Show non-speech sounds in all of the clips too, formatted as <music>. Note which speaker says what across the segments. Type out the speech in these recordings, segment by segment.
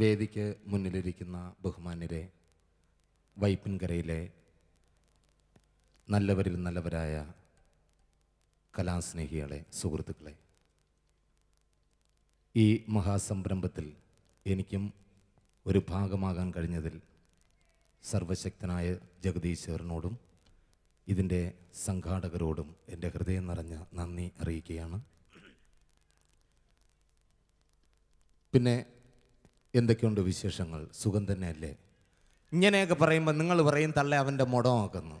Speaker 1: വേദിക്ക് മുന്നിലിരിക്കുന്ന ബഹുമാന്യരെ വൈപ്പിൻകരയിലെ നല്ലവരിൽ നല്ലവരായ കലാസ്നേഹികളെ സുഹൃത്തുക്കളെ ഈ മഹാസംരംഭത്തിൽ എനിക്കും ഒരു ഭാഗമാകാൻ കഴിഞ്ഞതിൽ സർവശക്തനായ ജഗദീശ്വരനോടും ഇതിൻ്റെ സംഘാടകരോടും എൻ്റെ ഹൃദയം നിറഞ്ഞ നന്ദി അറിയിക്കുകയാണ് പിന്നെ എന്തൊക്കെയുണ്ട് വിശേഷങ്ങൾ സുഖം തന്നെയല്ലേ ഇങ്ങനെയൊക്കെ പറയുമ്പോൾ നിങ്ങൾ പറയും തള്ളെ അവൻ്റെ മുടമാക്കുന്നു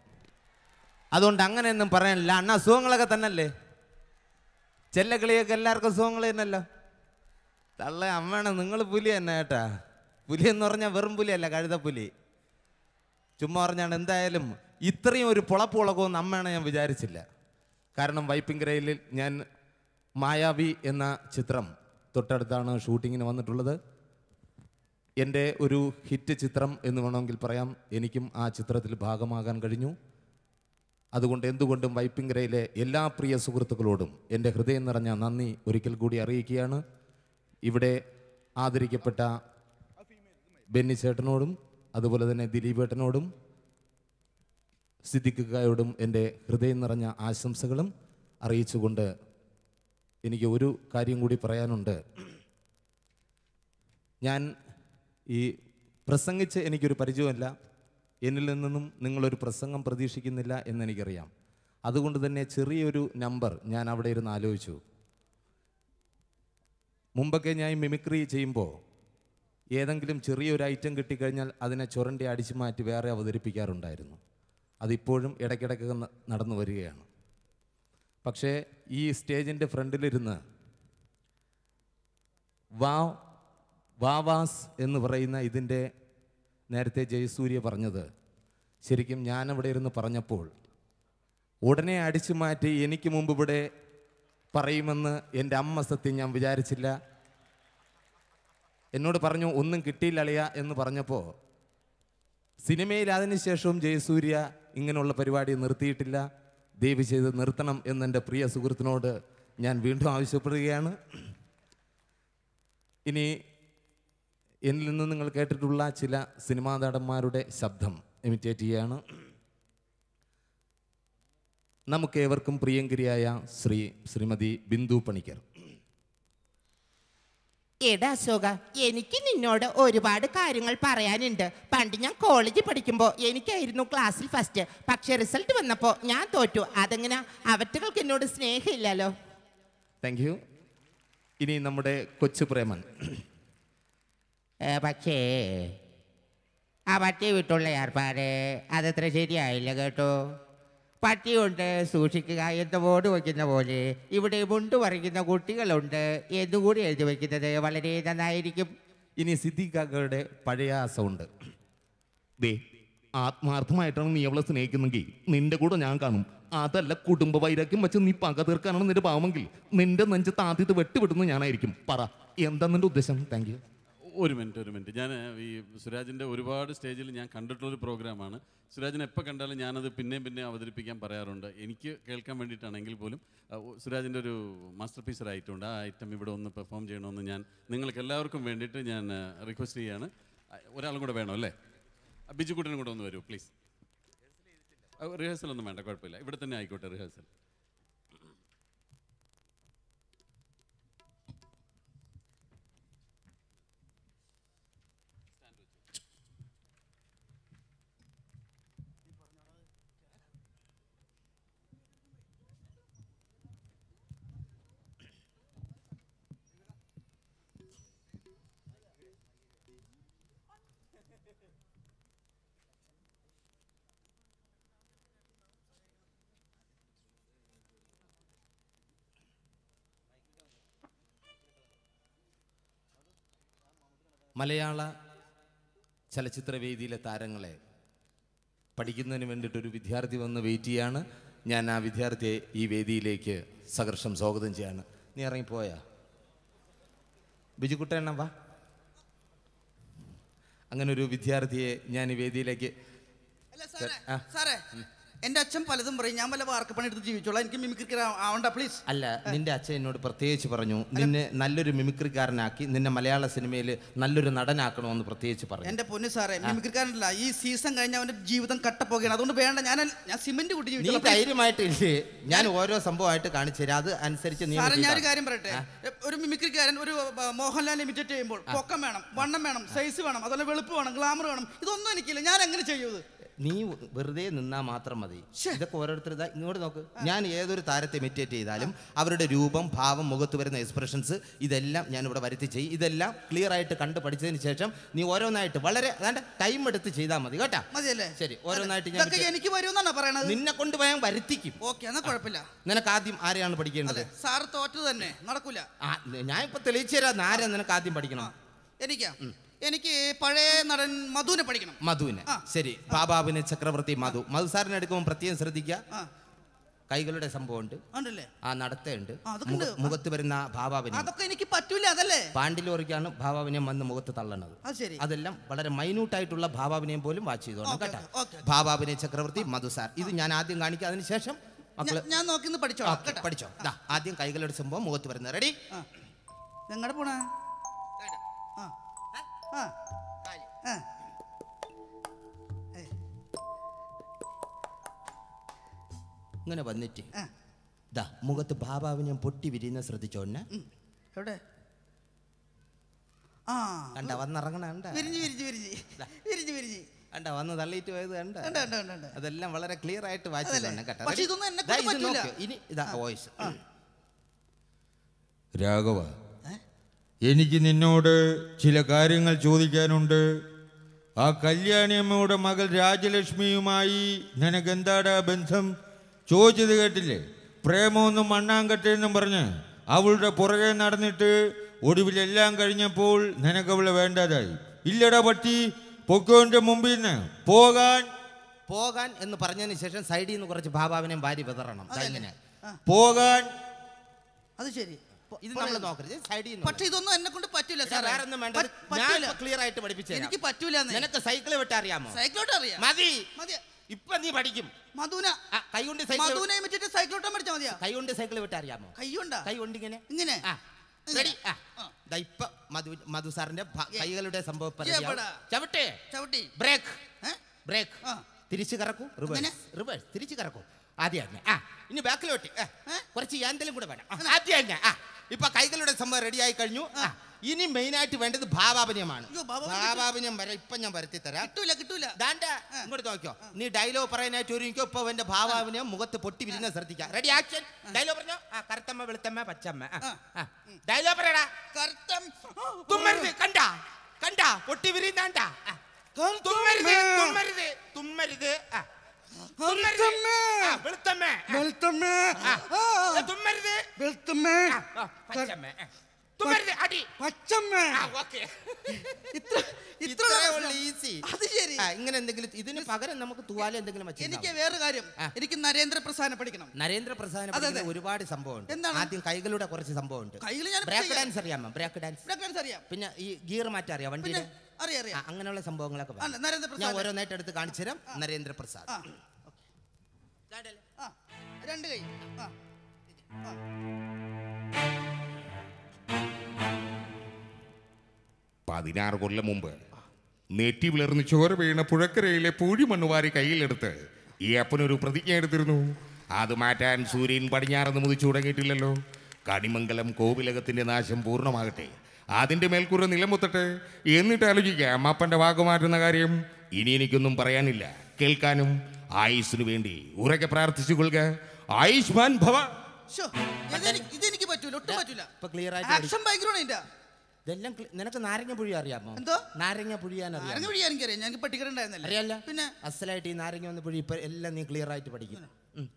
Speaker 1: അതുകൊണ്ട് അങ്ങനെയൊന്നും പറയാനില്ല അണ്ണാ സുഖങ്ങളൊക്കെ തന്നെയല്ലേ കിളിയൊക്കെ എല്ലാവർക്കും സുഖങ്ങൾ തന്നെയല്ലോ തള്ളെ അമ്മയാണ് നിങ്ങൾ പുലി തന്നെ കേട്ടാ പുലി എന്ന് പറഞ്ഞാൽ വെറും പുലിയല്ല പുലി ചുമ്മാ പറഞ്ഞാണ് എന്തായാലും ഇത്രയും ഒരു പുളപ്പ് ഉളകമൊന്നും അമ്മയാണ് ഞാൻ വിചാരിച്ചില്ല കാരണം വൈപ്പിംഗ് വൈപ്പിങ്കരയിൽ ഞാൻ മായാവി എന്ന ചിത്രം തൊട്ടടുത്താണ് ഷൂട്ടിങ്ങിന് വന്നിട്ടുള്ളത് എൻ്റെ ഒരു ഹിറ്റ് ചിത്രം എന്ന് വേണമെങ്കിൽ പറയാം എനിക്കും ആ ചിത്രത്തിൽ ഭാഗമാകാൻ കഴിഞ്ഞു അതുകൊണ്ട് എന്തുകൊണ്ടും വൈപ്പിങ്കരയിലെ എല്ലാ പ്രിയ സുഹൃത്തുക്കളോടും എൻ്റെ ഹൃദയം നിറഞ്ഞ നന്ദി ഒരിക്കൽ കൂടി അറിയിക്കുകയാണ് ഇവിടെ ആദരിക്കപ്പെട്ട ബെന്നി ചേട്ടനോടും അതുപോലെ തന്നെ ദിലീപേട്ടനോടും സിദ്ദിഖായോടും എൻ്റെ ഹൃദയം നിറഞ്ഞ ആശംസകളും അറിയിച്ചുകൊണ്ട് എനിക്ക് ഒരു കാര്യം കൂടി പറയാനുണ്ട് ഞാൻ ഈ പ്രസംഗിച്ച് എനിക്കൊരു പരിചയമല്ല എന്നിൽ നിന്നും നിങ്ങളൊരു പ്രസംഗം പ്രതീക്ഷിക്കുന്നില്ല എന്നെനിക്കറിയാം അതുകൊണ്ട് തന്നെ ചെറിയൊരു നമ്പർ ഞാൻ അവിടെ ഇരുന്ന് ആലോചിച്ചു മുമ്പൊക്കെ ഞാൻ മിമിക്രി ചെയ്യുമ്പോൾ ഏതെങ്കിലും ചെറിയൊരു ഐറ്റം കിട്ടിക്കഴിഞ്ഞാൽ അതിനെ ചുരണ്ടി അടിച്ചു മാറ്റി വേറെ അവതരിപ്പിക്കാറുണ്ടായിരുന്നു അതിപ്പോഴും ഇടയ്ക്കിടയ്ക്ക് നടന്നു വരികയാണ് പക്ഷേ ഈ സ്റ്റേജിൻ്റെ ഫ്രണ്ടിലിരുന്ന് വാവ് വാവാസ് എന്ന് പറയുന്ന ഇതിൻ്റെ നേരത്തെ ജയസൂര്യ പറഞ്ഞത് ശരിക്കും ഞാനവിടെ ഇരുന്ന് പറഞ്ഞപ്പോൾ ഉടനെ അടിച്ചു മാറ്റി എനിക്ക് മുമ്പ് ഇവിടെ പറയുമെന്ന് എൻ്റെ അമ്മ സത്യം ഞാൻ വിചാരിച്ചില്ല എന്നോട് പറഞ്ഞു ഒന്നും കിട്ടിയില്ലളിയ അളിയ എന്ന് പറഞ്ഞപ്പോൾ സിനിമയിൽ അതിനുശേഷവും ജയസൂര്യ ഇങ്ങനെയുള്ള പരിപാടി നിർത്തിയിട്ടില്ല ദയവ് ചെയ്ത് നിർത്തണം എന്നെൻ്റെ പ്രിയ സുഹൃത്തിനോട് ഞാൻ വീണ്ടും ആവശ്യപ്പെടുകയാണ് ഇനി എന്നിൽ നിന്ന് നിങ്ങൾ കേട്ടിട്ടുള്ള ചില സിനിമാ നടന്മാരുടെ ശബ്ദം ഇമിറ്റേറ്റ് ചെയ്യാണ് നമുക്കേവർക്കും പ്രിയങ്കരിയായ ശ്രീ ശ്രീമതി ബിന്ദു പണിക്കർ
Speaker 2: എടാ അശോക എനിക്ക് നിന്നോട് ഒരുപാട് കാര്യങ്ങൾ പറയാനുണ്ട് പണ്ട് ഞാൻ കോളേജിൽ പഠിക്കുമ്പോൾ എനിക്കായിരുന്നു ക്ലാസ്സിൽ ഫസ്റ്റ് പക്ഷെ റിസൾട്ട് വന്നപ്പോൾ ഞാൻ തോറ്റു അതെങ്ങനെ അവറ്റകൾക്ക് എന്നോട് സ്നേഹമില്ലല്ലോ
Speaker 1: താങ്ക് യു ഇനി നമ്മുടെ കൊച്ചു പ്രേമൻ
Speaker 2: പക്ഷേ ആ പട്ടി വിട്ടുള്ള ഏർപ്പാട് അതത്ര ശരിയായില്ല കേട്ടോ പട്ടിയുണ്ട് സൂക്ഷിക്കുക എന്ന് ബോർഡ് വയ്ക്കുന്ന പോലെ ഇവിടെ മുണ്ട് പറിക്കുന്ന കുട്ടികളുണ്ട് എന്നുകൂടി എഴുതി വയ്ക്കുന്നത് വളരെ നന്നായിരിക്കും ഇനി
Speaker 1: സിദ്ധിക്കാക്കളുടെ പഴയ ആസമുണ്ട് ദേ ആത്മാർത്ഥമായിട്ടാണ് നീ അവളെ സ്നേഹിക്കുന്നെങ്കിൽ നിന്റെ കൂടെ ഞാൻ കാണും അതല്ല കുടുംബ വൈരാഗ്യം വെച്ച് നീ പക തീർക്കാനാണ് നിന്റെ ഭാവമെങ്കിൽ നിന്റെ നെഞ്ചത്ത് ആദ്യത്തെ വെട്ടുവിടുന്നത് ഞാനായിരിക്കും പറ എന്താ നിന്റെ ഉദ്ദേശം താങ്ക് ഒരു മിനിറ്റ് ഒരു മിനിറ്റ് ഞാൻ ഈ സുരാജിൻ്റെ ഒരുപാട് സ്റ്റേജിൽ ഞാൻ കണ്ടിട്ടുള്ളൊരു പ്രോഗ്രാമാണ് സുരാജിനെ എപ്പോൾ കണ്ടാലും ഞാനത് പിന്നെയും പിന്നെയും അവതരിപ്പിക്കാൻ പറയാറുണ്ട് എനിക്ക് കേൾക്കാൻ വേണ്ടിയിട്ടാണെങ്കിൽ പോലും സുരാജിൻ്റെ ഒരു മാസ്റ്റർ പീസർ ആയിട്ടുണ്ട് ആ ഐറ്റം ഇവിടെ ഒന്ന് പെർഫോം ചെയ്യണമെന്ന് ഞാൻ നിങ്ങൾക്ക് എല്ലാവർക്കും വേണ്ടിയിട്ട് ഞാൻ റിക്വസ്റ്റ് ചെയ്യാണ് ഒരാളും കൂടെ വേണം അല്ലേ ബിജുക്കുട്ടനും കൂടെ ഒന്ന് വരൂ പ്ലീസ് റിഹേഴ്സൽ ഒന്നും വേണ്ട കുഴപ്പമില്ല ഇവിടെ തന്നെ ആയിക്കോട്ടെ റിഹേഴ്സൽ മലയാള ചലച്ചിത്രവേദിയിലെ താരങ്ങളെ പഠിക്കുന്നതിന് വേണ്ടിയിട്ടൊരു വിദ്യാർത്ഥി വന്ന് വെയിറ്റ് ചെയ്യാണ് ഞാൻ ആ വിദ്യാർത്ഥിയെ ഈ വേദിയിലേക്ക് സഹർഷം സ്വാഗതം ചെയ്യാണ് നീ ഇറങ്ങിപ്പോയാ ബിജുക്കുട്ടേണ്ണ വാ അങ്ങനെ ഒരു വിദ്യാർത്ഥിയെ ഞാൻ ഈ വേദിയിലേക്ക് സാറേ
Speaker 3: എന്റെ അച്ഛൻ പലതും പറയും ഞാൻ വല്ല വാർക്കപ്പണി എടുത്ത് ജീവിച്ചോളാം എനിക്ക് മിമിക്രിക്കർ ആവണ്ട പ്ലീസ് അല്ല
Speaker 2: നിന്റെ അച്ഛൻ എന്നോട് പ്രത്യേകിച്ച് പറഞ്ഞു നിന്നെ നല്ലൊരു മിമിക്രിക്കാരനാക്കി നിന്നെ മലയാള സിനിമയിൽ നല്ലൊരു നടനാക്കണമെന്ന് പ്രത്യേകിച്ച് പറഞ്ഞു
Speaker 3: എന്റെ പൊന്നു സാറേ മിമിക്രിക്കാരനല്ല ഈ സീസൺ കഴിഞ്ഞ അവന്റെ ജീവിതം കട്ടപ്പോകുകയാണ് അതുകൊണ്ട് വേണ്ട ഞാൻ ഞാൻ സിമന്റ് കൂട്ടി നീ ധൈര്യമായിട്ടില്ലേ
Speaker 2: ഞാൻ ഓരോ സംഭവമായിട്ട് കാണിച്ചു തരാം അത് അനുസരിച്ച് ഞാനൊരു ഒരു കാര്യം പറയട്ടെ
Speaker 3: ഒരു മിമിക്രിക്കാരൻ ഒരു മോഹൻലാൽ ലിമിറ്റഡ് ചെയ്യുമ്പോൾ പൊക്കം വേണം വണ്ണം വേണം സൈസ് വേണം അതുപോലെ വെളുപ്പ് വേണം ഗ്ലാമർ വേണം ഇതൊന്നും എനിക്കില്ല ഞാൻ എങ്ങനെ ചെയ്യൂ
Speaker 2: നീ വെറുതെ നിന്നാ മാത്രം മതി ഇതൊക്കെ ഓരോരുത്തർ ഇങ്ങോട്ട് നോക്ക് ഞാൻ ഏതൊരു താരത്തെ മെറ്റേറ്റ് ചെയ്താലും അവരുടെ രൂപം ഭാവം മുഖത്ത് വരുന്ന എക്സ്പ്രഷൻസ് ഇതെല്ലാം ഞാൻ ഇവിടെ വരുത്തി ചെയ്യും ഇതെല്ലാം ക്ലിയർ ആയിട്ട് കണ്ട് പഠിച്ചതിന് ശേഷം നീ ഓരോന്നായിട്ട് വളരെ അതാണ്ട് ടൈം എടുത്ത് ചെയ്താൽ മതി കേട്ടാ മതിയല്ലേ ശരി ഓരോന്നായിട്ട് ഞാൻ
Speaker 3: എനിക്ക് വരുമെന്നാണ് പറയണത് നിന്നെ
Speaker 2: കൊണ്ട് ഞാൻ വരുത്തിക്കും ഓക്കെ എന്നാ കുഴപ്പമില്ല നിനക്ക് ആദ്യം ആരെയാണ് പഠിക്കേണ്ടത്
Speaker 3: സാർ തോറ്റു തന്നെ നടക്കൂല
Speaker 2: ഞാൻ ഇപ്പൊ തെളിയിച്ചു തരാം നിനക്ക് ആദ്യം പഠിക്കണം
Speaker 3: എനിക്കാ എനിക്ക് പഴയ നടൻ മധുവിനെ പഠിക്കണം
Speaker 2: മധുവിനെ ശരി ബാബാവിനെ ചക്രവർത്തി മധു മധു സാറിനെ എടുക്കുമ്പോൾ പ്രത്യേകം ശ്രദ്ധിക്കുക കൈകളുടെ സംഭവമുണ്ട് ആ നടത്തുണ്ട് മുഖത്ത് വരുന്ന ഭാവാവിനെ
Speaker 3: അതൊക്കെ എനിക്ക് പറ്റൂല അതല്ലേ
Speaker 2: പാണ്ഡിലോറിക്കാണ് ഭാവാവിനെയും വന്ന് മുഖത്ത് തള്ളണത് അതെല്ലാം വളരെ മൈന്യൂട്ടായിട്ടുള്ള ഭാവാവിനെയും പോലും വാച്ച് ചെയ്തോണം കേട്ടോ ഭാവാവിനെ ചക്രവർത്തി മധു സാർ ഇത് ഞാൻ ആദ്യം കാണിക്കുക അതിനുശേഷം ഞാൻ നോക്കി പഠിച്ചോ പഠിച്ചോ ആദ്യം കൈകളുടെ സംഭവം മുഖത്ത് വരുന്നത് റെഡി എങ്ങടെ പോണേ ഇങ്ങനെ വന്നിട്ട് ദാ മുഖത്ത് ബാബാവ് ഞാൻ പൊട്ടി വിരിയുന്ന ശ്രദ്ധിച്ചോണ്ണ
Speaker 3: എവിടെ ആ
Speaker 2: കണ്ട വന്നിറങ്ങണ കണ്ട വന്ന് തള്ളിയിട്ട് പോയത് കണ്ട അതെല്ലാം വളരെ ക്ലിയർ ആയിട്ട് വായിച്ചു ഇനി ഇതാ വോയിസ്
Speaker 1: രാഘവ എനിക്ക് നിന്നോട് ചില കാര്യങ്ങൾ ചോദിക്കാനുണ്ട് ആ കല്യാണിയമ്മയുടെ മകൾ രാജലക്ഷ്മിയുമായി
Speaker 2: എന്താടാ ബന്ധം ചോദിച്ചത് കേട്ടില്ലേ പ്രേമമൊന്നും മണ്ണാങ്കട്ടെന്നും പറഞ്ഞ് അവളുടെ പുറകെ നടന്നിട്ട് ഒടുവിലെല്ലാം കഴിഞ്ഞപ്പോൾ അവളെ വേണ്ടതായി ഇല്ലടാ പട്ടി പൊക്കോന്റെ മുമ്പിൽ നിന്ന് പോകാൻ പോകാൻ എന്ന് പറഞ്ഞതിന് ശേഷം സൈഡിൽ നിന്ന് കുറച്ച് ബാബാവിനെയും ഭാര്യ വിതറണം അങ്ങനെ
Speaker 3: പോകാൻ അത് ശരി ഇത് നമ്മൾ നോക്കരുത് സൈഡിൽ നിന്ന് പക്ഷെ ഇതൊന്നും എന്നെ കൊണ്ട് പറ്റൂല സാർ വേറെ ഒന്നും വേണ്ട ഞാൻ ക്ലിയർ ആയിട്ട് പഠിപ്പിച്ചു എനിക്ക് പറ്റൂല നിനക്ക് സൈക്കിൾ വിട്ട് അറിയാമോ സൈക്കിളോട്ട് അറിയാം മതി മതി ഇപ്പൊ നീ
Speaker 2: പഠിക്കും മധുന കൈകൊണ്ട് മധുനെ
Speaker 3: വെച്ചിട്ട് സൈക്കിൾ ഓട്ടം പഠിച്ചാൽ മതിയാ
Speaker 2: കൈകൊണ്ട് സൈക്കിൾ വിട്ട് അറിയാമോ കൈയുണ്ടാ കൈകൊണ്ട് ഇങ്ങനെ ഇങ്ങനെ റെഡി ഇപ്പൊ മധു മധു സാറിന്റെ കൈകളുടെ സംഭവം ചവിട്ടെ ചവിട്ടി ബ്രേക്ക് ബ്രേക്ക് തിരിച്ചു കറക്കൂ റിവേഴ്സ് റിവേഴ്സ് തിരിച്ചു കറക്കൂ ആദ്യം ആ ഇനി ബാക്കിലോട്ട് കുറച്ച് എന്തെങ്കിലും കൂടെ വേണം ആദ്യം ആ ഇപ്പൊ കൈകളുടെ സംഭവം റെഡിയായി കഴിഞ്ഞു ഇനി മെയിൻ ആയിട്ട് വേണ്ടത് ഭാവാപനയമാണ്
Speaker 3: ഭാവാപനയം
Speaker 2: വരെ ഇപ്പൊ ഞാൻ വരുത്തി തരാം കിട്ടൂല കിട്ടൂല ദാണ്ട ഇങ്ങോട്ട് നോക്കിയോ നീ ഡയലോഗ് പറയാനായിട്ട് ഒരുങ്ങിക്കോ ഇപ്പൊ എന്റെ ഭാവാപനയം മുഖത്ത് പൊട്ടി വിരുന്ന ശ്രദ്ധിക്കാം റെഡി ആക്ഷൻ ഡയലോഗ് പറഞ്ഞോ ആ കറുത്തമ്മ വെളുത്തമ്മ പച്ചമ്മ ഡയലോഗ് പറയടാ കറുത്തം തുമ്മരുത് കണ്ട കണ്ട പൊട്ടി വിരിയുന്നാണ്ട തുമ്മരുത് തുമ്മരുത് തുമ്മരുത് ആ ഇങ്ങനെ എന്തെങ്കിലും ഇതിന് പകരം നമുക്ക് തൂവാല എന്തെങ്കിലും എനിക്ക് വേറെ കാര്യം എനിക്ക് നരേന്ദ്ര പ്രസാദം പഠിക്കണം നരേന്ദ്ര പ്രസാദം ഒരുപാട് സംഭവം സംഭവമുണ്ട് ആദ്യം കൈകളുടെ കുറച്ച് സംഭവമുണ്ട് ബ്രേക്ക് ഡാൻസ് അറിയാമോ ബ്രേക്ക് ഡാൻസ് ബ്രേക്ക് ഡാൻസ് അറിയാം പിന്നെ ഈ ഗിയർ മാറ്റം അറിയാം വണ്ടിയുടെ അങ്ങനെയുള്ള സംഭവങ്ങളൊക്കെ ഞാൻ അല്ല, നരേന്ദ്രപ്രസാദ്. ഞാൻ എടുത്ത് കാണിച്ചു തരാം നരേന്ദ്രപ്രസാദ് ആ
Speaker 3: ആ രണ്ട് കൈ ആ
Speaker 1: പതിനാറ് കൊല്ലം മുമ്പ് നെറ്റി വിളർന്ന് ചോര വീണ പുഴക്കരയിലെ പൂഴിമണ്ണ് വാരി കയ്യിലെടുത്ത് ഈ അപ്പനൊരു പ്രതിജ്ഞ എടുത്തിരുന്നു അത് മാറ്റാൻ സൂര്യൻ പടിഞ്ഞാറെന്ന് മുതിച്ചു തുടങ്ങിയിട്ടില്ലല്ലോ കണിമംഗലം കോവിലകത്തിന്റെ നാശം പൂർണ്ണമാകട്ടെ അതിൻ്റെ മേൽക്കൂര നിലമുത്തട്ടെ എന്നിട്ട് ആലോചിക്കുക അമ്മാപ്പൻ്റെ വാക്കുമാറ്റുന്ന കാര്യം ഇനി എനിക്കൊന്നും പറയാനില്ല കേൾക്കാനും ആയുസിനു വേണ്ടി ഉറക്കെ പ്രാർത്ഥിച്ചു കൊള്ളുക ആയുഷ്മാൻ ഭവ
Speaker 2: ഇതെനിക്ക്
Speaker 3: പറ്റൂല ഒട്ടും പറ്റൂല
Speaker 2: ക്ലിയർ ആയിട്ട് ആക്ഷൻ ഭയങ്കരമാണ് ഇതെല്ലാം നിനക്ക് നാരങ്ങ പുഴി അറിയാമോ എന്തോ നാരങ്ങ പുഴിയാൻ അറിയാം നാരങ്ങ
Speaker 3: പുഴിയാൻ എനിക്കറിയാം ഞാൻ പഠിക്കണ്ടായിരുന്നല്ലേ അറിയാല്ല പിന്നെ
Speaker 2: അസലായിട്ട് ഈ നാരങ്ങ ഒന്ന് പുഴി ഇപ്പൊ എല്ലാം നീ ക്ലിയർ ആയിട്ട് പഠിക്കുന്നു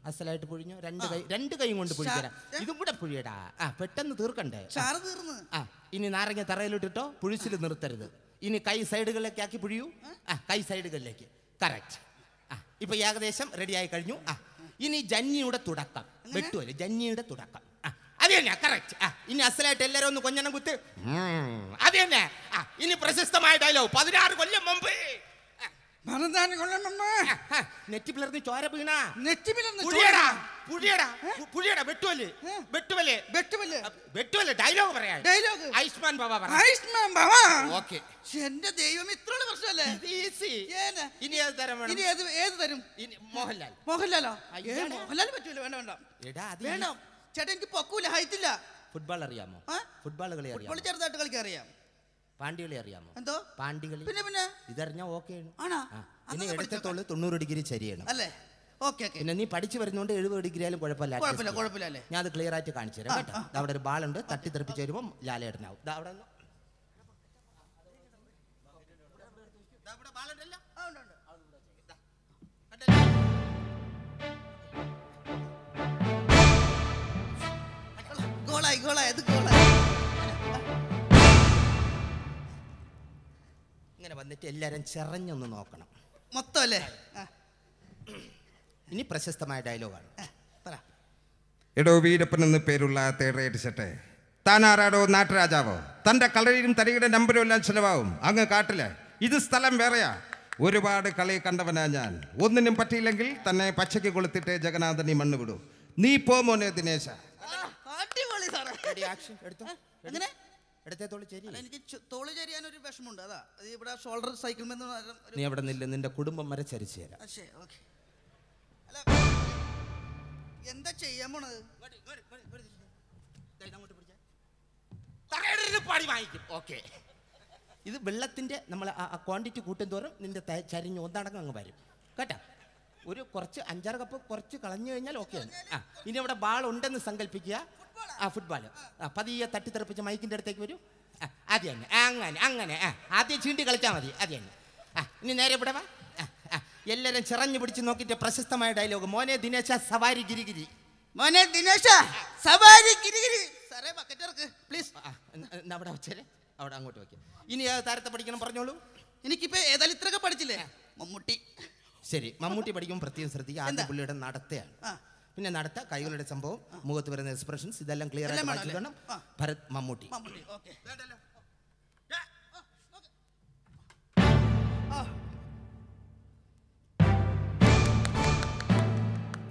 Speaker 2: അസലായിട്ട് പുഴിഞ്ഞു രണ്ട് കൈ രണ്ട് കൈയും കൊണ്ട് പൊഴിക്കരാ ഇതും കൂടെ പുഴിയടാ ആ പെട്ടെന്ന് തീർക്കണ്ടേ ആ ഇനി നാരങ്ങ തറയിലിട്ടിട്ടോ പുഴിച്ചിൽ നിർത്തരുത് ഇനി കൈ സൈഡുകളിലേക്ക് ആക്കി പുഴിയൂ ആ കൈ സൈഡുകളിലേക്ക് കറക്റ്റ് ആ ഇപ്പൊ ഏകദേശം റെഡിയായി കഴിഞ്ഞു ആ ഇനി ജന്നിയുടെ തുടക്കം വെട്ടുമല്ലേ ജന്നിയുടെ തുടക്കം ആ ഇനി അസലായിട്ട് എല്ലാരും ഒന്ന് കൊഞ്ഞണം കുത്ത് ആ ഇനി പ്രശസ്തമായ ഡയലോഗ് പതിനാറ് കൊല്ലം മുമ്പ് നെറ്റി പിളർന്ന് ചോര വീണാ നെറ്റി പിളർന്ന് പുഴിയടാ പുഴിയടാ പുഴിയടാ വെട്ടുവല് വെട്ടുവല് വെട്ടുവല് വെട്ടുവല് ഡയലോഗ് പറയാ ഡയലോഗ് ആയുഷ്മാൻ ബാബ ആയുഷ്മാൻ ബാബ ഓക്കേ
Speaker 3: എന്റെ ദൈവം ഇത്രയുള്ള പ്രശ്നമല്ലേ ഈസി ഇനി ഏത് തരം വേണം ഇനി ഏത് ഏത് തരും മോഹൻലാൽ മോഹൻലാലോ മോഹൻലാൽ പറ്റൂല വേണ്ട വേണ്ട എടാ അത് വേണം ചേട്ടാ എനിക്ക് പൊക്കൂല ഹൈറ്റില്ല
Speaker 2: ഫുട്ബോൾ അറിയാമോ ഫുട്ബോൾ കളി ഫുട്ബോൾ
Speaker 3: ചെറുതായിട്ട് കളിക്കാൻ അറിയാം
Speaker 2: പാണ്ടികളി അറിയാമോ എന്തോ പാണ്ടികളി പിന്നെ പിന്നെ ഇതറിഞ്ഞ ഓക്കെ ആണോ ഇനി എടുത്തോളൂ തൊണ്ണൂറ് ഡിഗ്രി ശരിയാണ്
Speaker 3: അല്ലേ പിന്നെ
Speaker 2: നീ പഠിച്ചു വരുന്നോണ്ട് എഴുപത് ഡിഗ്രി ആയാലും കുഴപ്പമില്ല ഞാൻ അത് ക്ലിയർ ആയിട്ട് കാണിച്ചു തരാം കേട്ടോ അവിടെ ഒരു ബാളുണ്ട് തട്ടി തെറിപ്പിച്ച് വരുമ്പോൾ ലാലേട്ടനാവും അവിടെ
Speaker 3: ഗോളായി ഗോളായി അത് ഗോളായി
Speaker 2: വന്നിട്ട് എല്ലാവരും ചെറഞ്ഞൊന്ന് നോക്കണം മൊത്തം അല്ലേ ഇനി പ്രശസ്തമായ ഡയലോഗാണ്
Speaker 1: എടോ വീരപ്പൻ എന്ന് പേരുള്ള
Speaker 2: തേടയടിച്ചട്ടെ താൻ ആരാടോ നാട്ടുരാജാവോ തൻ്റെ കളരിയും തരികിടെ നമ്പരും എല്ലാം ചിലവാകും അങ്ങ് കാട്ടില്ല ഇത് സ്ഥലം വേറെയാ ഒരുപാട് കളി കണ്ടവനാ ഞാൻ ഒന്നിനും പറ്റിയില്ലെങ്കിൽ തന്നെ പച്ചയ്ക്ക് കൊളുത്തിട്ട് ജഗന്നാഥനി മണ്ണ് വിടൂ നീ പോ മോനെ ദിനേശ
Speaker 3: അടിപൊളി സാറേ ആക്ഷൻ എടുത്തു എങ്ങനെ ഇടത്തെ തോളി ചെരി എനിക്ക് തോളി ചരിയാൻ ഒരു വിഷമമുണ്ട് അതാ അത് ഇവിടെ ഷോൾഡർ സൈക്കിൾ നീ
Speaker 2: അവിടെ നില്ല നിന്റെ കുടുംബം വരെ ചരിച്ചു തരാം
Speaker 3: അല്ല എന്താ ചെയ്യാൻ പോണത് ഇങ്ങോട്ട്, ഇങ്ങോട്ട്, ഇങ്ങോട്ട്, ഇങ്ങോട്ട് തിരിഞ്ഞ്. ദേ, പാടി വാങ്ങിക്കും ഓക്കെ
Speaker 2: ഇത് വെള്ളത്തിന്റെ നമ്മൾ ആ ക്വാണ്ടിറ്റി കൂട്ടും നിന്റെ ത- ചരിഞ്ഞ് ഒന്നടങ്കം അങ്ങ് വരും കേട്ടാ ഒരു കുറച്ച് അഞ്ചാറ് കപ്പ് കുറച്ച് കളഞ്ഞു കഴിഞ്ഞാൽ ഓക്കെ ആ ഇനി അവിടെ ബാൾ ഉണ്ടെന്ന് സങ്കല്പിക്കുക ആ ഫുട്ബോൾ പതിയെ തട്ടിത്തെറിപ്പിച്ച് മൈക്കിൻ്റെ അടുത്തേക്ക് വരൂ ആ തന്നെ അങ്ങനെ അങ്ങനെ ആ ആദ്യം ചീണ്ടി കളിച്ചാൽ മതി അത് തന്നെ ആ ഇനി നേരെ ഇവിടെ വാ എല്ലാവരും ചിറഞ്ഞു പിടിച്ച് നോക്കിയിട്ട് പ്രശസ്തമായ ഡയലോഗ് മോനെ ദിനേശ സവാരി ഗിരിഗിരി മോനെ ദിനേശ സവാരി ഗിരിഗിരി
Speaker 3: സാറേ ബക്കറ്റർക്ക് പ്ലീസ്
Speaker 2: അവിടെ വെച്ചേ അവിടെ അങ്ങോട്ട് വയ്ക്കാം
Speaker 3: ഇനി ആ താരത്തെ പഠിക്കണം പറഞ്ഞോളൂ എനിക്കിപ്പോൾ ഏതായാലും ഇത്രയൊക്കെ പഠിച്ചില്ലേ മമ്മൂട്ടി
Speaker 2: ശരി മമ്മൂട്ടി പഠിക്കുമ്പോൾ പ്രത്യേകം ശ്രദ്ധിക്കുക ആദ്യം പുള്ളിയുടെ നടത്തയാണ് പിന്നെ നടത്ത കൈകളുടെ സംഭവം മുഖത്ത് വരുന്ന എക്സ്പ്രഷൻസ് ഇതെല്ലാം ക്ലിയർ ആയിട്ട് വായിച്ചിട്ടുണ്ട് ഭരത് മമ്മൂട്ടി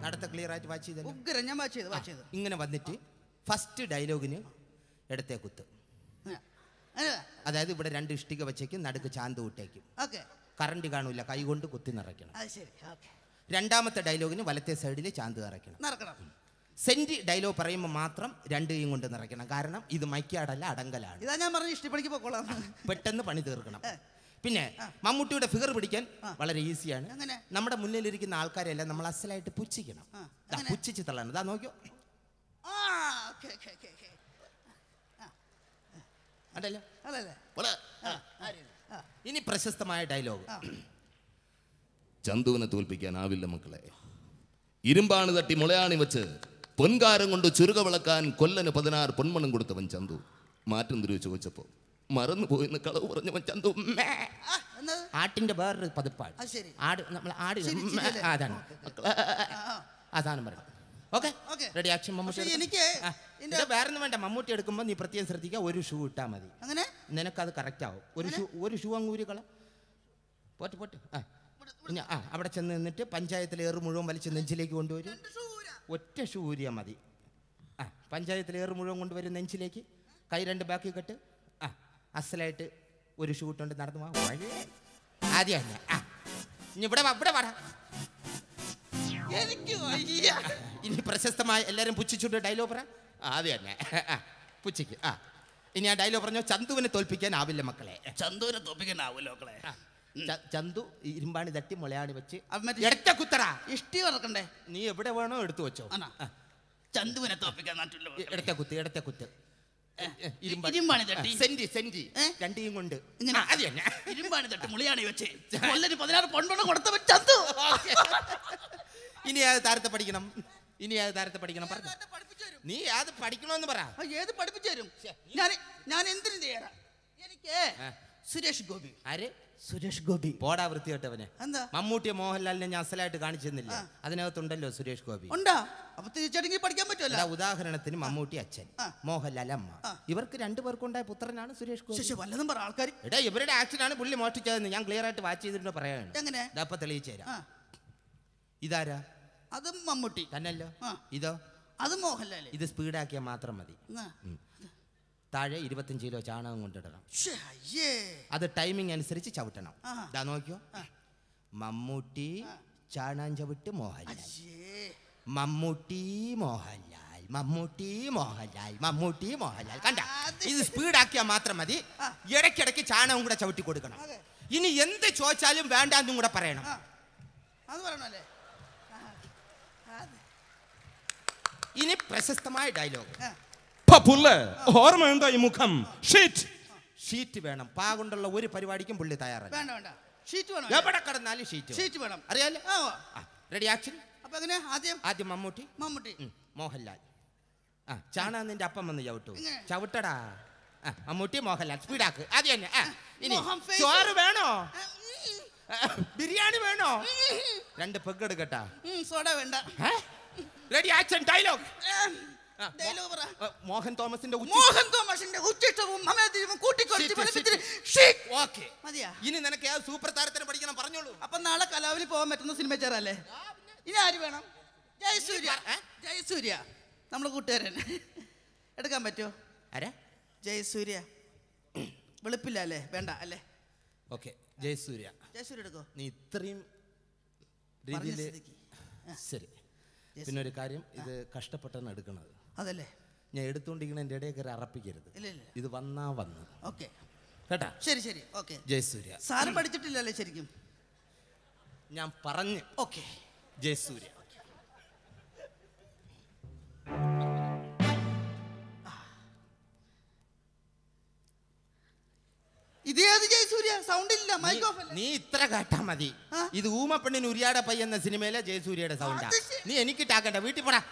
Speaker 2: നടത്ത ക്ലിയർ ആയിട്ട് വാച്ച് ചെയ്ത് ഇങ്ങനെ വന്നിട്ട് ഫസ്റ്റ് ഡയലോഗിന് ഇടത്തെ കുത്ത് അതായത് ഇവിടെ രണ്ട് ഇഷ്ടിക വെച്ചേക്കും നടുക്ക് ചാന്ത് വിട്ടേക്കും കറണ്ട് കാണൂല കൈ കൊണ്ട് കുത്തി നിറയ്ക്കണം രണ്ടാമത്തെ ഡയലോഗിന് വലത്തെ സൈഡിൽ ചാന്ത് നിറയ്ക്കണം നിറക്കണം സെന്റ് ഡയലോഗ് പറയുമ്പോൾ മാത്രം രണ്ട് കൊണ്ട് നിറയ്ക്കണം കാരണം ഇത് മൈക്കാടല്ല അടങ്കലാണ്
Speaker 3: ഇതാ ഞാൻ പറഞ്ഞു ഇഷ്ടപ്പെടിക്ക് പോക്കോളാം
Speaker 2: പെട്ടെന്ന് പണി തീർക്കണം പിന്നെ മമ്മൂട്ടിയുടെ ഫിഗർ പിടിക്കാൻ വളരെ ഈസിയാണ് നമ്മുടെ മുന്നിലിരിക്കുന്ന ആൾക്കാരെല്ലാം നമ്മൾ അസലായിട്ട് പുച്ഛിക്കണം പുച്ഛിച്ച് തള്ളണം ഇതാ നോക്കിയോ അതല്ലോ ഇനി പ്രശസ്തമായ ഡയലോഗ്
Speaker 1: ചന്തുവിനെ തോൽപ്പിക്കാനാവില്ല മക്കളെ ഇരുമ്പാണ് തട്ടി മുളയാണി വെച്ച് പൊൻകാരം കൊണ്ട് ചുരുക വിളക്കാൻ കൊല്ലന് പതിനാറ് പൊന്മണം കൊടുത്തവൻ ചന്തു മാറ്റം തിരിവ് ചോദിച്ചപ്പോ മറന്നു പോയി കളവ് പറഞ്ഞവൻ ചന്തു
Speaker 2: ആട്ടിന്റെ വേറൊരു പതിപ്പാട് ശരി. ആട് നമ്മൾ ആട് അതാണ് അതാണ് പറയുന്നത് ഓക്കേ. മമ്മൂട്ടി എനിക്ക് വേറൊന്നും വേണ്ട മമ്മൂട്ടി എടുക്കുമ്പോൾ നീ പ്രത്യേകം ശ്രദ്ധിക്കുക ഒരു ഷൂ ഇട്ടാ മതി അങ്ങനെ നിനക്കത് കറക്റ്റ് ആവും ഒരു ഷൂ ഒരു ഷൂ അങ്ങ് കള പോട്ട് പോട്ട് ആ ആ അവിടെ ചെന്ന് നിന്നിട്ട് പഞ്ചായത്തിലെ ഏറ് മുഴുവൻ വലിച്ച് നെഞ്ചിലേക്ക് കൊണ്ടുവരും ഒറ്റ ശൂര്യ മതി ആ പഞ്ചായത്തിലെ ഏറ് മുഴുവൻ കൊണ്ടുവരും നെഞ്ചിലേക്ക് കൈ രണ്ട് ബാക്കി കെട്ട് ആ അസലായിട്ട് ഒരു ഷൂട്ടുണ്ട് നടന്നു പോവാ ആ ഇനി ഇവിടെ ഇവിടെ ഇനി പ്രശസ്തമായ എല്ലാവരും പുച്ഛിച്ചുണ്ട് ഡയലോഗ് പറ ആദ്യം പുച്ഛിക്ക് ആ ഇനി ആ ഡയലോഗ് പറഞ്ഞോ ചന്തുവിനെ തോൽപ്പിക്കാൻ ആവില്ല മക്കളെ
Speaker 3: ചന്തുവിനെ തോൽപ്പിക്കാൻ ആവില്ല മക്കളെ
Speaker 2: ചന്തു ഇരുമ്പാണി തട്ടി മുളയാണി വെച്ച് എടുത്ത കുത്തറ ഇഷ്ടി വറക്കണ്ടേ നീ എവിടെ വേണോ എടുത്തു വെച്ചോ ചന്തുവിനെ തോപ്പിക്കാൻ എടുത്ത കുത്ത് എടുത്ത കുത്ത്
Speaker 3: ഇരുമ്പാണി തട്ടി സെന്റി സെന്റി രണ്ടിയും കൊണ്ട് ഇങ്ങനെ അത് തന്നെ ഇരുമ്പാണി തട്ടി മുളിയാണി വെച്ച് <laughs> കൊല്ലന് പതിനാറ് പൊൺപണം കൊടുത്തവൻ ചന്തു
Speaker 2: ഇനി അത് താരത്തെ പഠിക്കണം ഇനി അത് താരത്തെ പഠിക്കണം പറഞ്ഞു നീ അത് പഠിക്കണമെന്ന് പറ
Speaker 3: ഏത് പഠിപ്പിച്ചു തരും ഞാൻ ഞാൻ എന്തിനു തയ്യാറാ
Speaker 2: എനിക്ക് സുരേഷ് ഗോപി ആര് സുരേഷ് ഗോപി പോടാ വൃത്തികെട്ടവനെ എന്താ മമ്മൂട്ടിയെ മോഹൻലാലിനെ ഞാൻ അസലായിട്ട് കാണിച്ചെന്നില്ല അതിനകത്തുണ്ടല്ലോ സുരേഷ് ഗോപി ഉണ്ടോ അപ്പൊ തിരിച്ചടങ്ങി പഠിക്കാൻ പറ്റുമല്ല ഉദാഹരണത്തിന് മമ്മൂട്ടി അച്ഛൻ മോഹൻലാൽ അമ്മ ഇവർക്ക് ഉണ്ടായ പുത്രനാണ് സുരേഷ് ഗോപി വല്ലതും പറ ആൾക്കാർ എടാ ഇവരുടെ ആക്ഷനാണ് പുള്ളി മോഷ്ടിച്ചതെന്ന് ഞാൻ ക്ലിയർ ആയിട്ട് വാച്ച് ചെയ്തിട്ട് പറയാണ് അപ്പൊ തെളിയിച്ചു തരാം ഇതാരാ
Speaker 3: അതും മമ്മൂട്ടി തന്നല്ലോ ഇതോ അത് മോഹൻലാൽ
Speaker 2: ഇത് സ്പീഡാക്കിയാൽ മാത്രം മതി താഴെ ഇരുപത്തഞ്ച് കിലോ ചാണകം കൊണ്ടിടണം അത് ടൈമിംഗ് അനുസരിച്ച് ചവിട്ടണം ഇതാ നോക്കിയോ മമ്മൂട്ടി ചാണകം ചവിട്ട് മോഹൻലാൽ മമ്മൂട്ടി മോഹൻലാൽ മമ്മൂട്ടി മോഹൻലാൽ മമ്മൂട്ടി മോഹൻലാൽ കണ്ട ഇത് സ്പീഡാക്കിയാൽ മാത്രം മതി ഇടയ്ക്കിടയ്ക്ക് ചാണകം കൂടെ ചവിട്ടി കൊടുക്കണം ഇനി എന്ത് ചോദിച്ചാലും വേണ്ടാന്നും കൂടെ പറയണം അത് പറയണല്ലേ ഇനി പ്രശസ്തമായ ഡയലോഗ് കറുപ്പ പുല്ല് ഈ മുഖം ഷീറ്റ് ഷീറ്റ് വേണം പാ ഒരു പരിപാടിക്കും പുള്ളി തയ്യാറല്ല വേണ്ട
Speaker 3: വേണ്ട ഷീറ്റ് വേണം എവിടെ കടന്നാലും ഷീറ്റ് ഷീറ്റ് വേണം അറിയാലോ റെഡി
Speaker 2: ആക്ഷൻ അപ്പൊ എങ്ങനെ ആദ്യം ആദ്യം മമ്മൂട്ടി മമ്മൂട്ടി മോഹൻലാൽ ആ ചാണാ നിന്റെ അപ്പം വന്ന് ചവിട്ടു ചവിട്ടടാ മമ്മൂട്ടി മോഹൻലാൽ സ്പീഡാക്ക് ആദ്യം തന്നെ ഇനി ചോറ് വേണോ ബിരിയാണി വേണോ രണ്ട് പെഗ് എടുക്കട്ടാ
Speaker 3: സോഡ വേണ്ട റെഡി ആക്ഷൻ ഡയലോഗ് മോഹൻ തോമസിന്റെ മോഹൻ തോമസിന്റെ ഉച്ചിഷ്ടവും ഇനി നിനക്ക് ഏത് സൂപ്പർ താരത്തിന് പഠിക്കണം പറഞ്ഞോളൂ അപ്പൊ നാളെ കലാവിൽ പോകാൻ പറ്റുന്ന സിനിമ ചേരാല്ലേ ഇനി ആര് വേണം ജയസൂര്യ ജയസൂര്യ നമ്മളെ കൂട്ടുകാരൻ എടുക്കാൻ പറ്റുമോ ആരാ ജയസൂര്യ വെളുപ്പില്ല അല്ലേ വേണ്ട അല്ലേ
Speaker 2: ഓക്കെ ജയസൂര്യ ജയസൂര്യ എടുക്കോ നീ ഇത്രയും രീതിയിൽ ശരി പിന്നെ ഒരു കാര്യം ഇത് കഷ്ടപ്പെട്ടാണ് എടുക്കുന്നത് അതല്ലേ ഞാൻ എടുത്തുകൊണ്ടിരിക്കണ എൻ്റെ ഇടയൊക്കെ അറപ്പിക്കരുത് ഇത് വന്നാ വന്നു ഓക്കെ കേട്ടാ ശരി ശരി ഓക്കെ ജയസൂര്യ സാറ്
Speaker 3: പഠിച്ചിട്ടില്ലല്ലേ ശരിക്കും ഞാൻ പറഞ്ഞു ഓക്കെ ജയസൂര്യ സൗണ്ട് ഇല്ല മൈക്ക്
Speaker 2: നീ ഇത്ര കേട്ടാ മതി ഇത് ഊമപ്പെണ്ണിന് ഉരിയാട പയ്യെന്ന സിനിമയിലെ ജയസൂര്യയുടെ സൗണ്ടാ നീ എനിക്ക് എനിക്കിട്ടാക്കണ്ട വീട്ടിൽ പോടാ